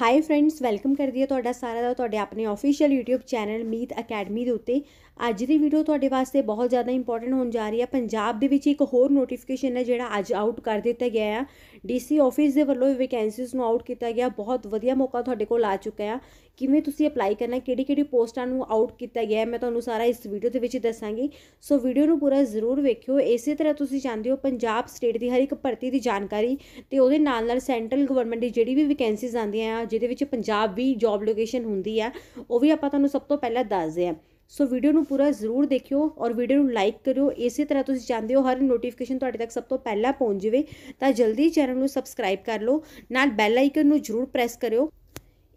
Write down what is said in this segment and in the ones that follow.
high friends welcome ਕਰਦੀ ਹੈ ਤੁਹਾਡਾ ਸਾਰਾ ਦਾ ਤੁਹਾਡੇ ਆਪਣੇ official YouTube channel Meet academy ਦੇ ਉੱਤੇ ਅੱਜ ਦੀ ਵੀਡੀਓ ਤੁਹਾਡੇ ਵਾਸਤੇ ਬਹੁਤ ਜ਼ਿਆਦਾ ਇੰਪੋਰਟੈਂਟ ਹੋਣ ਜਾ ਰਹੀ ਹੈ ਪੰਜਾਬ ਦੇ ਵਿੱਚ ਇੱਕ ਹੋਰ ਨੋਟੀਫਿਕੇਸ਼ਨ ਹੈ ਜਿਹੜਾ ਅੱਜ ਆਊਟ ਕਰ ਦਿੱਤਾ ਗਿਆ ਹੈ ਡੀਸੀ ਆਫਿਸ ਦੇ ਵੱਲੋਂ ਵੈਕੈਂਸੀਜ਼ ਨੂੰ ਆਊਟ ਕੀਤਾ ਗਿਆ ਬਹੁਤ ਵਧੀਆ ਮੌਕਾ ਤੁਹਾਡੇ ਕੋਲ ਆ ਚੁੱਕਾ ਹੈ ਕਿਵੇਂ ਤੁਸੀਂ ਅਪਲਾਈ ਕਰਨਾ ਕਿਹੜੀ ਕਿਹੜੀ ਪੋਸਟਾਂ ਨੂੰ ਆਊਟ ਕੀਤਾ ਗਿਆ ਮੈਂ ਤੁਹਾਨੂੰ ਸਾਰਾ ਇਸ ਵੀਡੀਓ ਦੇ ਵਿੱਚ ਦੱਸਾਂਗੀ ਸੋ ਵੀਡੀਓ ਨੂੰ ਪੂਰਾ ਜ਼ਰੂਰ ਵੇਖਿਓ ਇਸੇ ਤਰ੍ਹਾਂ ਤੁਸੀਂ ਜਾਣਦੇ ਹੋ ਪੰਜਾਬ ਸਟੇਟ ਦੀ ਹਰ ਇੱਕ ਭਰਤੀ ਦੀ ਜਾਣਕਾਰੀ ਤੇ ਉਹਦੇ ਨਾਲ ਨਾਲ ਸੈਂਟਰਲ ਗਵਰਨਮੈਂਟ ਦੀ ਜਿਹੜੀ ਵੀ ਵੈਕੈਂਸੀਜ਼ ਆਉਂਦੀਆਂ ਆ ਜਿਹਦੇ ਵਿੱਚ ਪੰਜਾਬ ਵੀ ਜੌਬ ਲੋਕੇਸ਼ਨ ਹੁੰਦੀ ਆ ਉਹ ਵੀ ਆਪਾਂ ਤੁਹਾਨੂੰ ਸਭ ਤੋਂ ਪਹਿਲਾਂ ਦੱਸਦੇ ਆ ਸੋ ਵੀਡੀਓ ਨੂੰ ਪੂਰਾ ਜ਼ਰੂਰ ਦੇਖਿਓ ਔਰ ਵੀਡੀਓ ਨੂੰ ਲਾਈਕ ਕਰਿਓ ਇਸੇ ਤਰ੍ਹਾਂ ਤੁਸੀਂ ਚਾਹੁੰਦੇ ਹੋ ਹਰ ਨੋਟੀਫਿਕੇਸ਼ਨ ਤੁਹਾਡੇ ਤੱਕ ਸਭ ਤੋਂ ਪਹਿਲਾਂ ਪਹੁੰਚ ਜਾਵੇ ਤਾਂ ਜਲਦੀ ਚੈਨਲ ਨੂੰ ਸਬਸਕ੍ਰਾਈਬ ਕਰ ਲਓ ਨਾਲ ਬੈਲ ਆਈਕਨ ਨੂੰ ਜ਼ਰੂਰ ਪ੍ਰੈਸ ਕਰਿਓ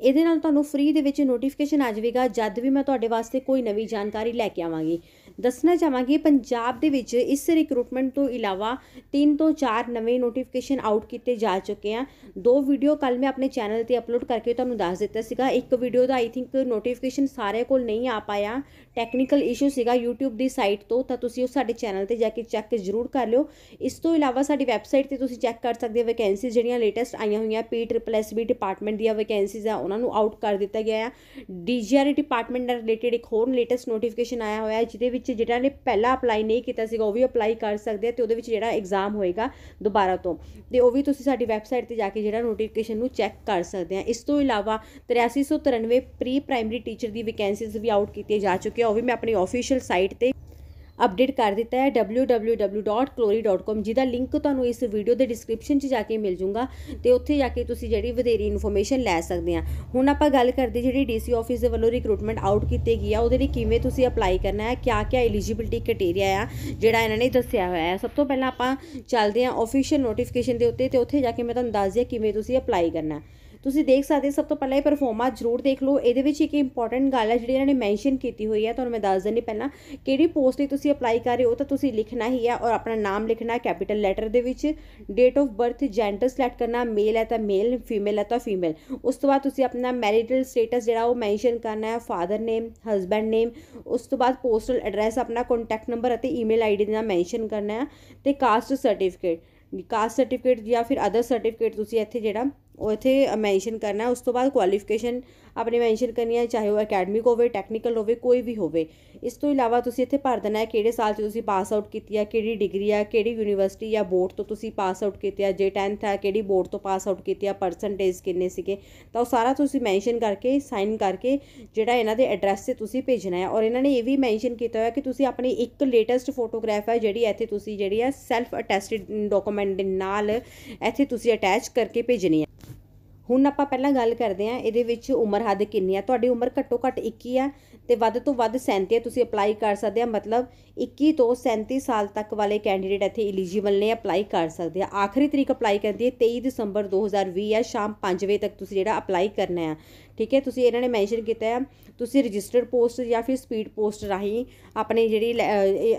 ਇਹਦੇ ਨਾਲ ਤੁਹਾਨੂੰ ਫ੍ਰੀ ਦੇ ਵਿੱਚ ਨੋਟੀਫਿਕੇਸ਼ਨ ਆ ਜਾਵੇਗਾ ਜਦ ਵੀ ਮੈਂ ਤੁਹਾਡੇ ਵਾਸਤੇ ਕੋਈ ਨਵੀਂ ਜਾਣਕਾਰੀ ਲੈ ਕੇ ਆਵਾਂਗੀ ਦੱਸਣਾ ਚਾਹਾਂਗੇ ਪੰਜਾਬ ਦੇ ਵਿੱਚ ਇਸ ਰਿਕਰੂਟਮੈਂਟ ਤੋਂ ਇਲਾਵਾ 3 ਤੋਂ 4 ਨਵੇਂ ਨੋਟੀਫਿਕੇਸ਼ਨ ਆਊਟ ਕੀਤੇ ਜਾ ਚੁੱਕੇ ਆ ਦੋ ਵੀਡੀਓ ਕੱਲ ਮੈਂ ਆਪਣੇ ਚੈਨਲ ਤੇ ਅਪਲੋਡ ਕਰਕੇ ਤੁਹਾਨੂੰ ਦੱਸ ਦਿੱਤਾ ਸੀਗਾ ਇੱਕ ਵੀਡੀਓ ਦਾ ਆਈ ਥਿੰਕ ਨੋਟੀਫਿਕੇਸ਼ਨ ਸਾਰੇ ਕੋਲ ਨਹੀਂ ਆ ਪਾਇਆ ਟੈਕਨੀਕਲ ਇਸ਼ੂ ਸੀਗਾ YouTube ਦੀ ਸਾਈਟ ਤੋਂ ਤਾਂ ਤੁਸੀਂ ਉਹ ਸਾਡੇ ਚੈਨਲ ਤੇ ਜਾ ਕੇ ਚੈੱਕ ਜ਼ਰੂਰ ਕਰ ਲਿਓ ਇਸ ਤੋਂ ਇਲਾਵਾ ਸਾਡੀ ਵੈਬਸਾਈਟ ਤੇ ਤੁਸੀਂ ਚੈੱਕ ਕਰ ਸਕਦੇ ਹੋ ਵੈਕੈਂਸੀ ਜਿਹੜੀਆਂ ਲੇਟੈਸਟ ਆਈਆਂ ਹੋਈਆਂ P triple S B department ਦੀਆਂ ਵੈਕੈਂਸੀਜ਼ ਆ ਉਹਨਾਂ ਨੂੰ ਆਊਟ ਕਰ ਦਿੱਤਾ ਗਿਆ ਹੈ ਡੀਜੀਆਰ ਡਿਪਾਰਟਮੈਂਟ ਨਾਲ ਰਿਲੇਟਡ ਇੱਕ ਹੋਰ ਲੇਟੈਸਟ ਨੋਟੀਫਿਕੇਸ਼ਨ ਆਇਆ ਹੋਇਆ ਹੈ ਜਿਹਦੇ ਵਿੱਚ ਵਿੱਚ ਜਿਹੜਾ ਨੇ ਪਹਿਲਾਂ ਅਪਲਾਈ ਨਹੀਂ ਕੀਤਾ ਸੀਗਾ ਉਹ ਵੀ ਅਪਲਾਈ ਕਰ ਸਕਦੇ ਆ ਤੇ ਉਹਦੇ ਵਿੱਚ ਜਿਹੜਾ ਐਗਜ਼ਾਮ ਹੋਏਗਾ ਦੁਬਾਰਾ ਤੋਂ ਤੇ ਉਹ ਵੀ ਤੁਸੀਂ ਸਾਡੀ ਵੈਬਸਾਈਟ ਤੇ ਜਾ ਕੇ ਜਿਹੜਾ ਨੋਟੀਫਿਕੇਸ਼ਨ ਨੂੰ ਚੈੱਕ ਕਰ ਸਕਦੇ ਆ ਇਸ ਤੋਂ ਇਲਾਵਾ 8393 ਪ੍ਰੀ ਪ੍ਰਾਇਮਰੀ ਟੀਚਰ ਦੀ ਵੈਕੈਂਸੀਜ਼ ਵੀ ਆਊਟ ਕੀਤੀ ਜਾ ਚੁੱਕੀ ਆ ਉਹ ਵੀ ਮੈਂ ਆਪਣੀ ਅਫੀਸ਼ੀਅਲ ਸਾਈਟ ਤੇ ਅਪਡੇਟ ਕਰ ਦਿੱਤਾ ਹੈ www.clory.com ਜਿਹਦਾ ਲਿੰਕ ਤੁਹਾਨੂੰ ਇਸ ਵੀਡੀਓ ਦੇ ਡਿਸਕ੍ਰਿਪਸ਼ਨ 'ਚ ਜਾ ਕੇ ਮਿਲ ਜੂਗਾ ਤੇ ਉੱਥੇ ਜਾ ਕੇ ਤੁਸੀਂ ਜਿਹੜੀ ਵਧੇਰੀ ਇਨਫੋਰਮੇਸ਼ਨ ਲੈ ਸਕਦੇ ਆ ਹੁਣ ਆਪਾਂ ਗੱਲ ਕਰਦੇ ਜਿਹੜੀ ਡੀਸੀ ਆਫਿਸ ਦੇ ਵੱਲੋਂ ਰਿਕਰੂਟਮੈਂਟ ਆਊਟ ਕੀਤੀ ਗਈ ਆ ਉਹਦੇ ਲਈ ਕਿਵੇਂ ਤੁਸੀਂ ਅਪਲਾਈ ਕਰਨਾ ਹੈ ਕਿਆ ਕਿਆ ਐਲੀਜੀਬਿਲਟੀ ਕ੍ਰਾਈਟੇਰੀਆ ਆ ਜਿਹੜਾ ਇਹਨਾਂ ਨੇ ਦੱਸਿਆ ਹੋਇਆ ਹੈ ਸਭ ਤੋਂ ਪਹਿਲਾਂ ਆਪਾਂ ਚੱਲਦੇ ਆ ਆਫੀਸ਼ੀਅਲ ਨੋਟੀਫਿਕੇਸ਼ਨ ਦੇ ਉੱਤੇ ਤੇ ਉੱਥੇ ਜਾ ਕੇ ਮੈਂ ਤੁਹਾਨੂੰ ਦੱਸ ਦਿਆਂ ਕਿਵੇਂ ਤੁਸੀਂ ਅਪਲਾਈ ਕਰਨਾ ਤੁਸੀਂ ਦੇਖ ਸਕਦੇ ਸਭ ਤੋਂ ਪਹਿਲਾਂ ਇਹ ਪਰਫਾਰਮਾ ਜ਼ਰੂਰ ਦੇਖ ਲਓ ਇਹਦੇ ਵਿੱਚ ਇੱਕ ਇੰਪੋਰਟੈਂਟ ਗੱਲ ਹੈ ਜਿਹੜੀ ਇਹਨਾਂ ਨੇ ਮੈਂਸ਼ਨ ਕੀਤੀ ਹੋਈ ਹੈ ਤੁਹਾਨੂੰ ਮੈਂ ਦੱਸ ਦਿੰਨੀ ਪਹਿਲਾਂ ਕਿਹੜੀ ਪੋਸਟ ਲਈ ਤੁਸੀਂ ਅਪਲਾਈ ਕਰ ਰਹੇ ਹੋ ਤਾਂ ਤੁਸੀਂ ਲਿਖਣਾ ਹੀ ਹੈ ਔਰ ਆਪਣਾ ਨਾਮ ਲਿਖਣਾ ਕੈਪੀਟਲ ਲੈਟਰ ਦੇ ਵਿੱਚ date of birth gender select ਕਰਨਾ ਮੇਲ ਹੈ ਤਾਂ ਮੇਲ ਫੀਮੇਲ ਹੈ ਤਾਂ ਫੀਮੇਲ ਉਸ ਤੋਂ ਬਾਅਦ ਤੁਸੀਂ ਆਪਣਾ ਮੈਰਿਟਲ ਸਟੇਟਸ ਜਿਹੜਾ ਉਹ ਮੈਂਸ਼ਨ ਕਰਨਾ ਹੈ ਫਾਦਰ ਨੇਮ ਹਸਬੰਡ ਨੇਮ ਉਸ ਤੋਂ ਬਾਅਦ ਪੋਸਟਲ ਐਡਰੈਸ ਆਪਣਾ ਕੰਟੈਕਟ ਨੰਬਰ ਅਤੇ ਈਮੇਲ ਆਈਡੀ ਦਾ ਮੈਂਸ਼ਨ ਕਰਨਾ ਹੈ ਤੇ ਕਾਸਟ ਸਰਟੀਫਿਕੇਟ ਕਾਸਟ ਸਰਟੀਫਿਕੇਟ ਜਾਂ ਫਿਰ ਅਦਰ ਸਰਟੀਫਿਕੇਟ ਤੁਸੀਂ ਇੱਥੇ ਜਿਹੜਾ ਉਥੇ ਮੈਂਸ਼ਨ ਕਰਨਾ ਉਸ ਤੋਂ ਬਾਅਦ ਕੁਆਲੀਫਿਕੇਸ਼ਨ ਆਪਣੀ ਮੈਂਸ਼ਨ ਕਰਨੀ ਹੈ ਚਾਹੇ ਉਹ ਅਕੈਡਮਿਕ ਹੋਵੇ ਟੈਕਨੀਕਲ ਹੋਵੇ ਕੋਈ ਵੀ ਹੋਵੇ ਇਸ ਤੋਂ ਇਲਾਵਾ ਤੁਸੀਂ ਇੱਥੇ ਭਰ ਦੇਣਾ ਹੈ ਕਿਹੜੇ ਸਾਲ 'ਚ ਤੁਸੀਂ ਪਾਸ ਆਊਟ ਕੀਤੀ ਹੈ ਕਿਹੜੀ ਡਿਗਰੀ ਹੈ ਕਿਹੜੀ ਯੂਨੀਵਰਸਿਟੀ ਜਾਂ ਬੋਰਡ ਤੋਂ ਤੁਸੀਂ ਪਾਸ ਆਊਟ ਕੀਤੀ ਹੈ ਜੇ 10th ਹੈ ਕਿਹੜੀ ਬੋਰਡ ਤੋਂ ਪਾਸ ਆਊਟ ਕੀਤੀ ਹੈ ਪਰਸੈਂਟੇਜ ਕਿੰਨੇ ਸੀਗੇ ਤਾਂ ਉਹ ਸਾਰਾ ਤੁਸੀਂ ਮੈਂਸ਼ਨ ਕਰਕੇ ਸਾਈਨ ਕਰਕੇ ਜਿਹੜਾ ਇਹਨਾਂ ਦੇ ਐਡਰੈਸ ਤੇ ਤੁਸੀਂ ਭੇਜਣਾ ਹੈ ਔਰ ਇਹਨਾਂ ਨੇ ਇਹ ਵੀ ਮੈਂਸ਼ਨ ਕੀਤਾ ਹੋਇਆ ਕਿ ਤੁਸੀਂ ਆਪਣੀ ਇੱਕ ਲੇਟੈਸਟ ਫੋਟੋਗ੍ਰਾਫ ਹੈ ਜਿਹੜੀ ਇੱਥੇ ਤੁਸੀਂ ਜਿਹੜੀ ਹੈ ਸੈਲਫ ਅਟੈਸਟਡ ਡਾਕੂਮੈਂਟ ਦੇ ਨਾਲ ਇੱਥੇ ਤੁਸੀਂ ਅਟੈਚ ਕਰਕੇ ਭੇਜਣੀ ਹੁਣ ਆਪਾਂ ਪਹਿਲਾਂ ਗੱਲ ਕਰਦੇ ਆ ਇਹਦੇ ਵਿੱਚ ਉਮਰ ਹੱਦ ਕਿੰਨੀ ਆ ਤੁਹਾਡੀ ਉਮਰ ਘੱਟੋ ਘੱਟ 21 ਆ ਤੇ ਵੱਧ ਤੋਂ ਵੱਧ 37 ਤੁਸੀਂ ਅਪਲਾਈ ਕਰ ਸਕਦੇ ਆ ਮਤਲਬ 21 ਤੋਂ 37 ਸਾਲ ਤੱਕ ਵਾਲੇ ਕੈਂਡੀਡੇਟ ਇੱਥੇ ਐਲੀਜੀਬਲ ਨੇ ਅਪਲਾਈ ਕਰ ਸਕਦੇ ਆ ਆਖਰੀ ਤਰੀਕ ਅਪਲਾਈ ਕਰਦੀ ਹੈ 23 ਦਸੰਬਰ 2020 ਆ ਸ਼ਾਮ 5 ਵਜੇ ਤੱਕ ਤੁਸੀਂ ਜਿਹੜਾ ਅਪਲਾਈ ਕਰਨਾ ਆ ਠੀਕ ਹੈ ਤੁਸੀਂ ਇਹਨਾਂ ਨੇ ਮੈਂਸ਼ਨ ਕੀਤਾ ਹੈ ਤੁਸੀਂ ਰਜਿਸਟਰਡ ਪੋਸਟ ਜਾਂ ਫਿਰ ਸਪੀਡ ਪੋਸਟ ਰਾਹੀਂ ਆਪਣੀ ਜਿਹੜੀ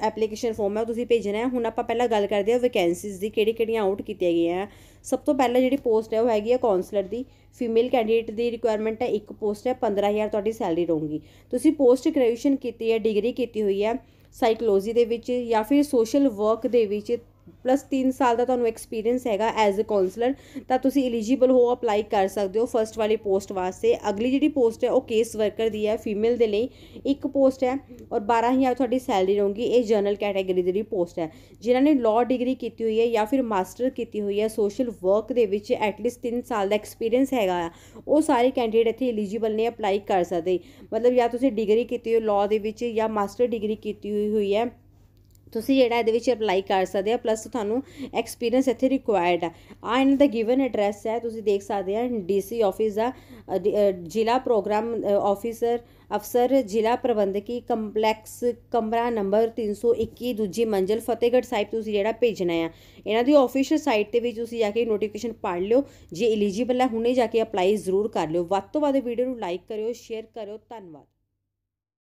ਐਪਲੀਕੇਸ਼ਨ ਫਾਰਮ ਹੈ ਉਹ ਤੁਸੀਂ ਭੇਜਣਾ ਹੈ ਹੁਣ ਆਪਾਂ ਪਹਿਲਾਂ ਗੱਲ ਕਰਦੇ ਹਾਂ ਵੈਕੈਂਸੀਜ਼ ਦੀ ਕਿਹੜੀ ਕਿਹੜੀਆਂ ਆਊਟ ਕੀਤੀਆਂ ਗਈਆਂ ਸਭ ਤੋਂ ਪਹਿਲਾਂ ਜਿਹੜੀ ਪੋਸਟ ਹੈ ਉਹ ਹੈਗੀ ਹੈ ਕਾਉਂਸਲਰ ਦੀ ਫੀਮੇਲ ਕੈਂਡੀਡੇਟ ਦੀ ਰਿਕੁਆਇਰਮੈਂਟ ਹੈ ਇੱਕ ਪੋਸਟ ਹੈ 15000 ਤੁਹਾਡੀ ਸੈਲਰੀ ਰਹੂਗੀ ਤੁਸੀਂ ਪੋਸਟ ਗ੍ਰੈਜੂਏਸ਼ਨ ਕੀਤੀ ਹੈ ਡਿਗਰੀ ਕੀਤੀ ਹੋਈ ਹੈ ਸਾਈਕੋਲੋਜੀ ਦੇ ਵਿੱਚ ਜਾਂ ਫਿਰ ਸੋਸ਼ਲ ਵਰਕ ਦੇ ਵਿੱਚ ਪਲੱਸ 3 ਸਾਲ ਦਾ ਤੁਹਾਨੂੰ ਐਕਸਪੀਰੀਅੰਸ ਹੈਗਾ ਐਜ਼ ਅ ਕਾਉਂਸਲਰ ਤਾਂ ਤੁਸੀਂ ਐਲੀਜੀਬਲ ਹੋ ਅਪਲਾਈ ਕਰ ਸਕਦੇ ਹੋ ਫਰਸਟ ਵਾਲੀ ਪੋਸਟ ਵਾਸਤੇ ਅਗਲੀ ਜਿਹੜੀ ਪੋਸਟ ਹੈ ਉਹ ਕੇਸ ਵਰਕਰ ਦੀ ਹੈ ਫੀਮੇਲ ਦੇ ਲਈ ਇੱਕ ਪੋਸਟ ਹੈ ਔਰ 12000 ਤੁਹਾਡੀ ਸੈਲਰੀ ਰਹੂਗੀ ਇਹ ਜਨਰਲ ਕੈਟਾਗਰੀ ਦੀ ਪੋਸਟ ਹੈ ਜਿਨ੍ਹਾਂ ਨੇ ਲਾਅ ਡਿਗਰੀ ਕੀਤੀ ਹੋਈ ਹੈ ਜਾਂ ਫਿਰ ਮਾਸਟਰ ਕੀਤੀ ਹੋਈ ਹੈ ਸੋਸ਼ਲ ਵਰਕ ਦੇ ਵਿੱਚ ਐਟਲੀਸਟ 3 ਸਾਲ ਦਾ ਐਕਸਪੀਰੀਅੰਸ ਹੈਗਾ ਆ ਉਹ ਸਾਰੇ ਕੈਂਡੀਡੇਟ ਇੱਥੇ ਐਲੀਜੀਬਲ ਨੇ ਅਪਲਾਈ ਕਰ ਸਕਦੇ ਮਤਲਬ ਜਾਂ ਤੁਸੀਂ ਡਿਗਰੀ ਕੀਤੀ ਹੋਈ ਲਾਅ ਦੇ ਵਿੱਚ ਜਾਂ ਮਾਸਟਰ ਡਿਗਰੀ ਕੀਤੀ ਹੋਈ ਹੈ ਤੁਸੀਂ ਜਿਹੜਾ ਇਹਦੇ ਵਿੱਚ ਅਪਲਾਈ ਕਰ ਸਕਦੇ ਆ ਪਲੱਸ ਤੁਹਾਨੂੰ ਐਕਸਪੀਰੀਅੰਸ ਇੱਥੇ ਰਿਕੁਆਇਰਡ ਆ ਆ ਇਹਨਾਂ ਦਾ ਗਿਵਨ ਐਡਰੈਸ ਹੈ ਤੁਸੀਂ ਦੇਖ ਸਕਦੇ ਆ ਡੀਸੀ ਆਫਿਸ ਦਾ ਜ਼ਿਲ੍ਹਾ ਪ੍ਰੋਗਰਾਮ ਆਫੀਸਰ ਅਫਸਰ ਜ਼ਿਲ੍ਹਾ ਪ੍ਰਬੰਧਕੀ ਕੰਪਲੈਕਸ ਕਮਰਾ ਨੰਬਰ 321 ਦੂਜੀ ਮੰਜ਼ਲ ਫਤਿਹਗੜ੍ਹ ਸਾਹਿਬ ਤੁਸੀਂ ਜਿਹੜਾ ਭੇਜਣਾ ਆ ਇਹਨਾਂ ਦੀ ਆਫੀਸ਼ੀਅਲ ਸਾਈਟ ਤੇ ਵੀ ਤੁਸੀਂ ਜਾ ਕੇ ਨੋਟੀਫਿਕੇਸ਼ਨ ਪੜ੍ਹ ਲਿਓ ਜੇ ਐਲੀਜੀਬਲ ਹੈ ਹੁਣੇ ਜਾ ਕੇ ਅਪਲਾਈ ਜ਼ਰੂਰ ਕਰ ਲਿਓ ਵੱਧ ਤੋਂ ਵੱਧ ਵੀਡੀਓ ਨੂੰ ਲਾਈਕ ਕਰਿਓ ਸ਼ੇਅਰ ਕਰਿਓ ਧੰਨਵਾਦ